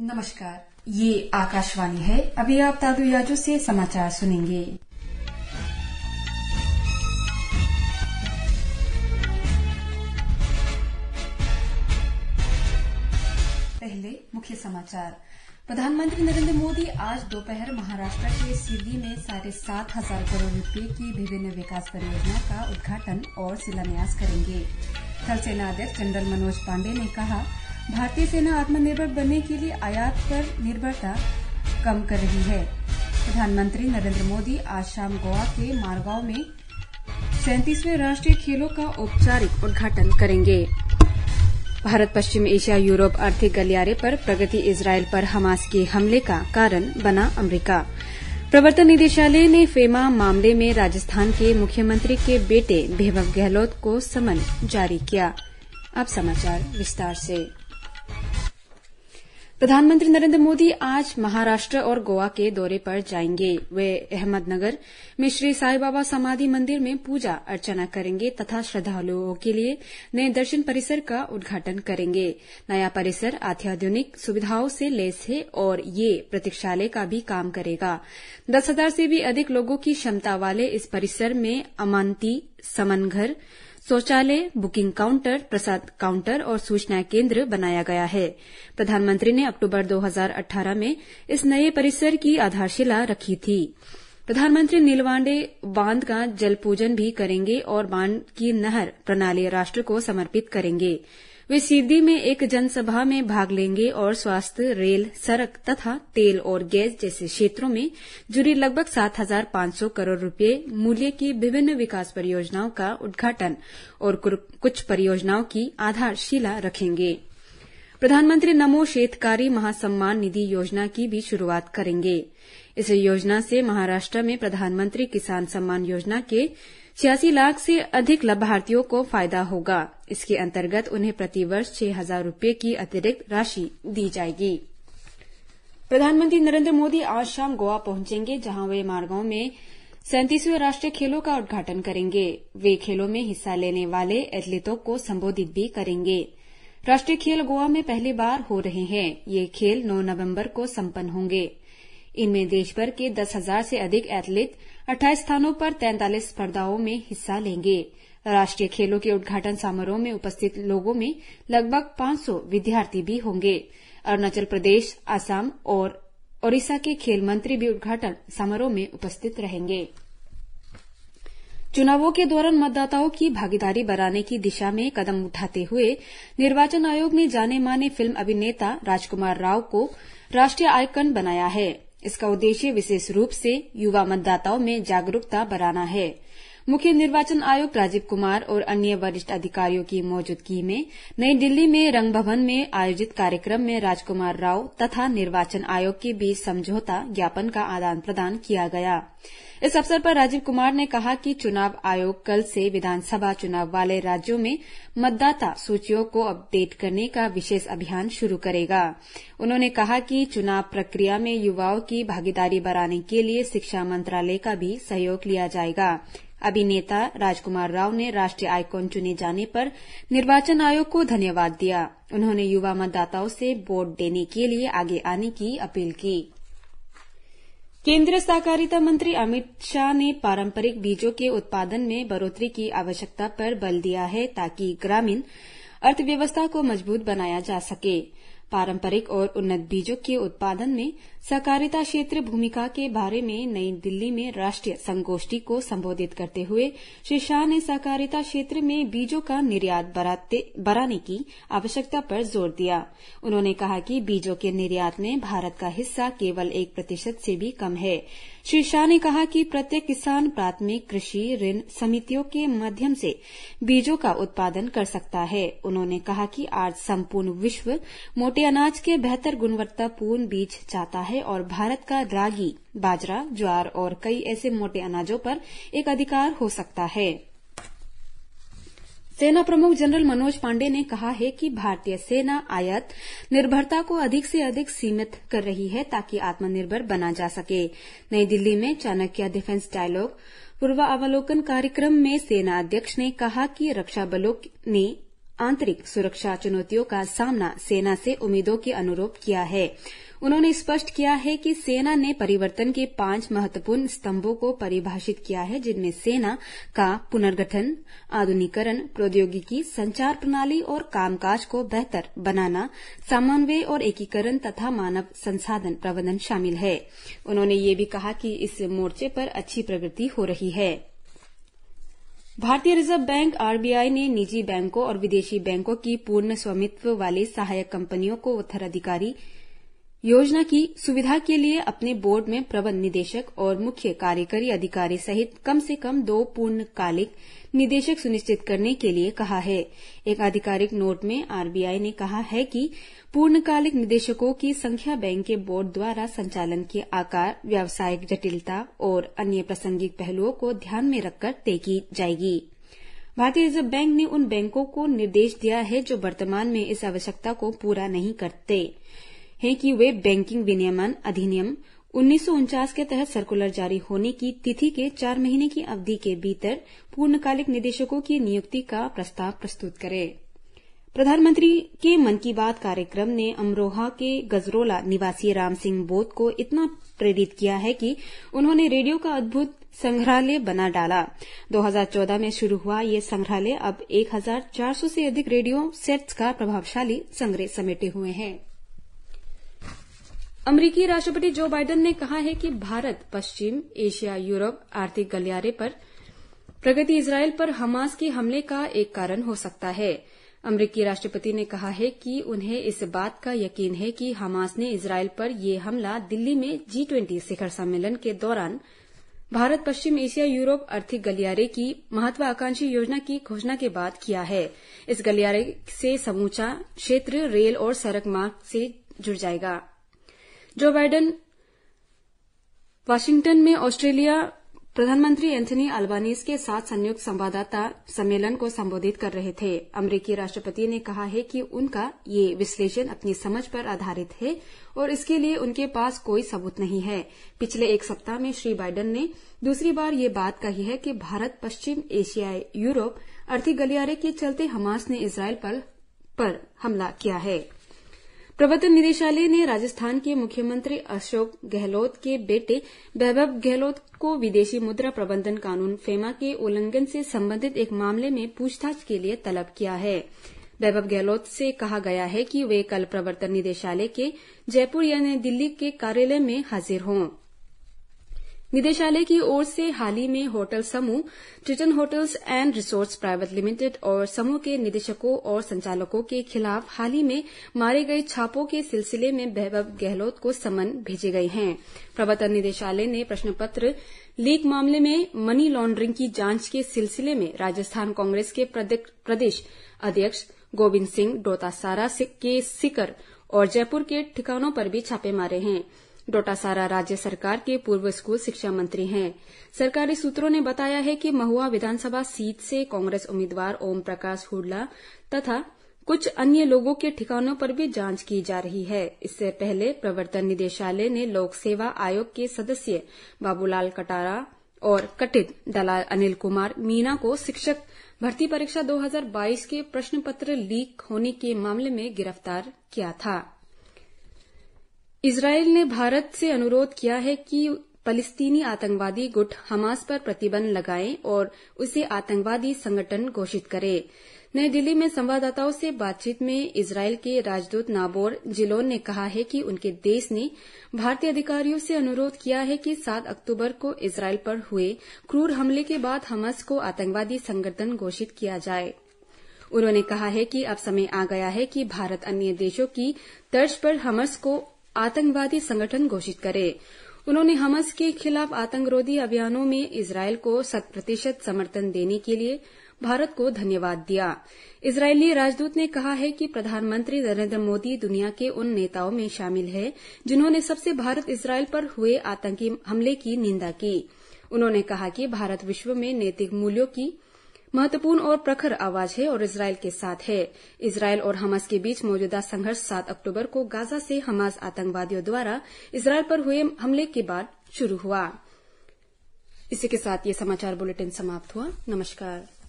नमस्कार ये आकाशवाणी है अभी आप दादू याजू से समाचार सुनेंगे पहले मुख्य समाचार प्रधानमंत्री नरेंद्र मोदी आज दोपहर महाराष्ट्र के सिद्धी में साढ़े सात हजार करोड़ रुपए की विभिन्न विकास परियोजना का उद्घाटन और शिलान्यास करेंगे थल सेना अध्यक्ष जनरल मनोज पांडे ने कहा भारतीय सेना आत्मनिर्भर बनने के लिए आयात पर निर्भरता कम कर रही है प्रधानमंत्री नरेंद्र मोदी आज शाम गोवा के मारगांव में सैंतीसवें राष्ट्रीय खेलों का औपचारिक उद्घाटन करेंगे भारत पश्चिम एशिया यूरोप आर्थिक गलियारे पर प्रगति इसराइल पर हमास के हमले का कारण बना अमरीका प्रवर्तन निदेशालय ने फेमा मामले में राजस्थान के मुख्यमंत्री के बेटे भेबव गहलोत को समन जारी किया अब समाचार विस्तार से प्रधानमंत्री नरेन्द्र मोदी आज महाराष्ट्र और गोवा के दौरे पर जाएंगे वे अहमदनगर में श्री साई बाबा समाधि मंदिर में पूजा अर्चना करेंगे तथा श्रद्धालुओं के लिए नए दर्शन परिसर का उद्घाटन करेंगे नया परिसर अत्याधुनिक सुविधाओं से लैस है और ये प्रतीक्षालय का भी काम करेगा दस हजार से भी अधिक लोगों की क्षमता वाले इस परिसर में अमांति समन घर शौचालय बुकिंग काउंटर प्रसाद काउंटर और सूचना केंद्र बनाया गया है प्रधानमंत्री ने अक्टूबर 2018 में इस नए परिसर की आधारशिला रखी थी प्रधानमंत्री नीलवांडे बांध का जल पूजन भी करेंगे और बांध की नहर प्रणाली राष्ट्र को समर्पित करेंगे वे सीधी में एक जनसभा में भाग लेंगे और स्वास्थ्य रेल सड़क तथा तेल और गैस जैसे क्षेत्रों में जुड़ी लगभग 7,500 करोड़ रुपए मूल्य की विभिन्न विकास परियोजनाओं का उद्घाटन और कुछ परियोजनाओं की आधारशिला रखेंगे प्रधानमंत्री नमो शेतकारी महासम्मान निधि योजना की भी शुरूआत करेंगे इस योजना से महाराष्ट्र में प्रधानमंत्री किसान सम्मान योजना के छियासी लाख से अधिक लाभार्थियों को फायदा होगा इसके अंतर्गत उन्हें प्रतिवर्ष छह हजार रूपये की अतिरिक्त राशि दी जाएगी प्रधानमंत्री नरेंद्र मोदी आज शाम गोवा पहुंचेंगे जहां वे मारगांव में सैंतीसवें राष्ट्रीय खेलों का उद्घाटन करेंगे वे खेलों में हिस्सा लेने वाले एथलीटों को संबोधित भी करेंगे राष्ट्रीय खेल गोवा में पहली बार हो रहे हैं ये खेल 9 नवंबर को संपन्न होंगे इनमें देशभर के दस हजार से अधिक एथलीट अट्ठाईस स्थानों पर तैंतालीस स्पर्धाओं में हिस्सा लेंगे राष्ट्रीय खेलों के उद्घाटन समारोह में उपस्थित लोगों में लगभग 500 विद्यार्थी भी होंगे अरुणाचल प्रदेश असम और ओडिशा के खेल मंत्री भी उद्घाटन समारोह में उपस्थित रहेंगे चुनावों के दौरान मतदाताओं की भागीदारी बढ़ाने की दिशा में कदम उठाते हुए निर्वाचन आयोग ने जाने माने फिल्म अभिनेता राजकुमार राव को राष्ट्रीय आइकन बनाया है इसका उद्देश्य विशेष रूप से युवा मतदाताओं में जागरूकता बढ़ाना है मुख्य निर्वाचन आयुक्त राजीव कुमार और अन्य वरिष्ठ अधिकारियों की मौजूदगी में नई दिल्ली में रंग भवन में आयोजित कार्यक्रम में राजकुमार राव तथा निर्वाचन आयोग के बीच समझौता ज्ञापन का आदान प्रदान किया गया इस अवसर पर राजीव कुमार ने कहा कि चुनाव आयोग कल से विधानसभा चुनाव वाले राज्यों में मतदाता सूचियों को अपडेट करने का विशेष अभियान शुरू करेगा उन्होंने कहा कि चुनाव प्रक्रिया में युवाओं की भागीदारी बढ़ाने के लिए शिक्षा मंत्रालय का भी सहयोग लिया जाएगा अभिनेता राजकुमार राव ने राष्ट्रीय आइकॉन चुने जाने पर निर्वाचन आयोग को धन्यवाद दिया उन्होंने युवा मतदाताओं से वोट देने के लिए आगे आने की अपील की केंद्र सहकारिता मंत्री अमित शाह ने पारंपरिक बीजों के उत्पादन में बढ़ोतरी की आवश्यकता पर बल दिया है ताकि ग्रामीण अर्थव्यवस्था को मजबूत बनाया जा सके पारंपरिक और उन्नत बीजों के उत्पादन में सहकारिता क्षेत्र भूमिका के बारे में नई दिल्ली में राष्ट्रीय संगोष्ठी को संबोधित करते हुए श्री शाह ने सहकारिता क्षेत्र में बीजों का निर्यात बढ़ाने की आवश्यकता पर जोर दिया उन्होंने कहा कि बीजों के निर्यात में भारत का हिस्सा केवल एक प्रतिशत से भी कम है श्री शाह ने कहा कि प्रत्येक किसान प्राथमिक कृषि ऋण समितियों के माध्यम से बीजों का उत्पादन कर सकता है उन्होंने कहा कि आज संपूर्ण विश्व मोटे अनाज के बेहतर गुणवत्तापूर्ण बीज चाहता है और भारत का रागी बाजरा ज्वार और कई ऐसे मोटे अनाजों पर एक अधिकार हो सकता है सेना प्रमुख जनरल मनोज पांडे ने कहा है कि भारतीय सेना आयात निर्भरता को अधिक से अधिक सीमित कर रही है ताकि आत्मनिर्भर बना जा सके नई दिल्ली में चाणक्य डिफेंस डायलॉग पूर्वावलोकन कार्यक्रम में सेना अध्यक्ष ने कहा कि रक्षा बलों ने आंतरिक सुरक्षा चुनौतियों का सामना सेना से उम्मीदों के अनुरूप किया है उन्होंने स्पष्ट किया है कि सेना ने परिवर्तन के पांच महत्वपूर्ण स्तंभों को परिभाषित किया है जिनमें सेना का पुनर्गठन आधुनिकरण प्रौद्योगिकी संचार प्रणाली और कामकाज को बेहतर बनाना समन्वय और एकीकरण तथा मानव संसाधन प्रबंधन शामिल है उन्होंने ये भी कहा कि इस मोर्चे पर अच्छी प्रगति हो रही है भारतीय रिजर्व बैंक आरबीआई ने निजी बैंकों और विदेशी बैंकों की पूर्ण स्वामित्व वाली सहायक कंपनियों को उत्तराधिकारी योजना की सुविधा के लिए अपने बोर्ड में प्रबंध निदेशक और मुख्य कार्यकारी अधिकारी सहित कम से कम दो पूर्णकालिक निदेशक सुनिश्चित करने के लिए कहा है एक आधिकारिक नोट में आरबीआई ने कहा है कि पूर्णकालिक निदेशकों की संख्या बैंक के बोर्ड द्वारा संचालन के आकार व्यावसायिक जटिलता और अन्य प्रासंगिक पहलुओं को ध्यान में रखकर तय की जाएगी भारतीय रिजर्व बैंक ने उन बैंकों को निर्देश दिया है जो वर्तमान में इस आवश्यकता को पूरा नहीं करते है कि वे बैंकिंग विनियमन अधिनियम उन्नीस के तहत सर्कुलर जारी होने की तिथि के चार महीने की अवधि के भीतर पूर्णकालिक निदेशकों की नियुक्ति का प्रस्ताव प्रस्तुत करें प्रधानमंत्री के मन की बात कार्यक्रम ने अमरोहा के गजरोला निवासी राम सिंह बोध को इतना प्रेरित किया है कि उन्होंने रेडियो का अद्भुत संग्रहालय बना डाला 2014 में शुरू हुआ ये संग्रहालय अब 1400 से अधिक रेडियो सेट्स का प्रभावशाली संग्रह समेटे हुए हैं अमरीकी राष्ट्रपति जो बाइडेन ने कहा है कि भारत पश्चिम एशिया यूरोप आर्थिक गलियारे पर प्रगति इसराइल पर हमास के हमले का एक कारण हो सकता है अमरीकी राष्ट्रपति ने कहा है कि उन्हें इस बात का यकीन है कि हमास ने इसराइल पर यह हमला दिल्ली में जी ट्वेंटी शिखर सम्मेलन के दौरान भारत पश्चिम एशिया यूरोप आर्थिक गलियारे की महत्वाकांक्षी योजना की घोषणा के बाद किया है इस गलियारे से समूचा क्षेत्र रेल और सड़क मार्ग से जुड़ जाएगा जो बाइडेन वाशिंगटन में ऑस्ट्रेलिया प्रधानमंत्री एंथनी अल्बानीज के साथ संयुक्त संवाददाता सम्मेलन को संबोधित कर रहे थे अमरीकी राष्ट्रपति ने कहा है कि उनका ये विश्लेषण अपनी समझ पर आधारित है और इसके लिए उनके पास कोई सबूत नहीं है पिछले एक सप्ताह में श्री बाइडेन ने दूसरी बार ये बात कही है कि भारत पश्चिम एशियाई यूरोप आर्थिक गलियारे के चलते हमास ने इसराइल पर, पर हमला किया है प्रवर्तन निदेशालय ने राजस्थान के मुख्यमंत्री अशोक गहलोत के बेटे वैभव गहलोत को विदेशी मुद्रा प्रबंधन कानून फेमा के उल्लंघन से संबंधित एक मामले में पूछताछ के लिए तलब किया है वैभव गहलोत से कहा गया है कि वे कल प्रवर्तन निदेशालय के जयपुर या नई दिल्ली के कार्यालय में हाजिर हों निदेशालय की ओर से हाल ही में होटल समूह Triton Hotels and Resorts Private Limited और समूह के निदेशकों और संचालकों के खिलाफ हाल ही में मारे गए छापों के सिलसिले में वैभव गहलोत को समन भेजे गए हैं प्रवर्तन निदेशालय ने प्रश्न पत्र लीक मामले में मनी लॉन्ड्रिंग की जांच के सिलसिले में राजस्थान कांग्रेस के प्रदेश अध्यक्ष गोविंद सिंह डोतासारा के सिकर और जयपुर के ठिकानों पर भी छापे मारे हैं डोटासारा राज्य सरकार के पूर्व स्कूल शिक्षा मंत्री हैं सरकारी सूत्रों ने बताया है कि महुआ विधानसभा सीट से कांग्रेस उम्मीदवार ओम प्रकाश हुडला तथा कुछ अन्य लोगों के ठिकानों पर भी जांच की जा रही है इससे पहले प्रवर्तन निदेशालय ने लोक सेवा आयोग के सदस्य बाबूलाल कटारा और कटित दलाल अनिल कुमार मीना को शिक्षक भर्ती परीक्षा 2022 के प्रश्न पत्र लीक होने के मामले में गिरफ्तार किया था इसराइल ने भारत से अनुरोध किया है कि पलिस्तीनी आतंकवादी गुट हमास पर प्रतिबंध लगाएं और उसे आतंकवादी संगठन घोषित करे नई दिल्ली में संवाददाताओं से बातचीत में इसराइल के राजदूत नाबोर जिलोन ने कहा है कि उनके देश ने भारतीय अधिकारियों से अनुरोध किया है कि 7 अक्टूबर को इसराइल पर हुए क्रूर हमले के बाद हमास को आतंकवादी संगठन घोषित किया जाए उन्होंने कहा है कि अब समय आ गया है कि भारत अन्य देशों की तर्ज पर हमस को आतंकवादी संगठन घोषित करे उन्होंने हमस के खिलाफ आतंकरोधी अभियानों में इसराइल को शत प्रतिशत समर्थन देने के लिए भारत को धन्यवाद दिया इसराइली राजदूत ने कहा है कि प्रधानमंत्री नरेंद्र मोदी दुनिया के उन नेताओं में शामिल है जिन्होंने सबसे भारत इसराइल पर हुए आतंकी हमले की निंदा की उन्होंने कहा कि भारत विश्व में नैतिक मूल्यों की महत्वपूर्ण और प्रखर आवाज है और इसराइल के साथ है इसराइल और हमास के बीच मौजूदा संघर्ष सात अक्टूबर को गाजा से हमास आतंकवादियों द्वारा इसराइल पर हुए हमले के बाद शुरू हुआ इसी के साथ ये समाचार बुलेटिन समाप्त हुआ नमस्कार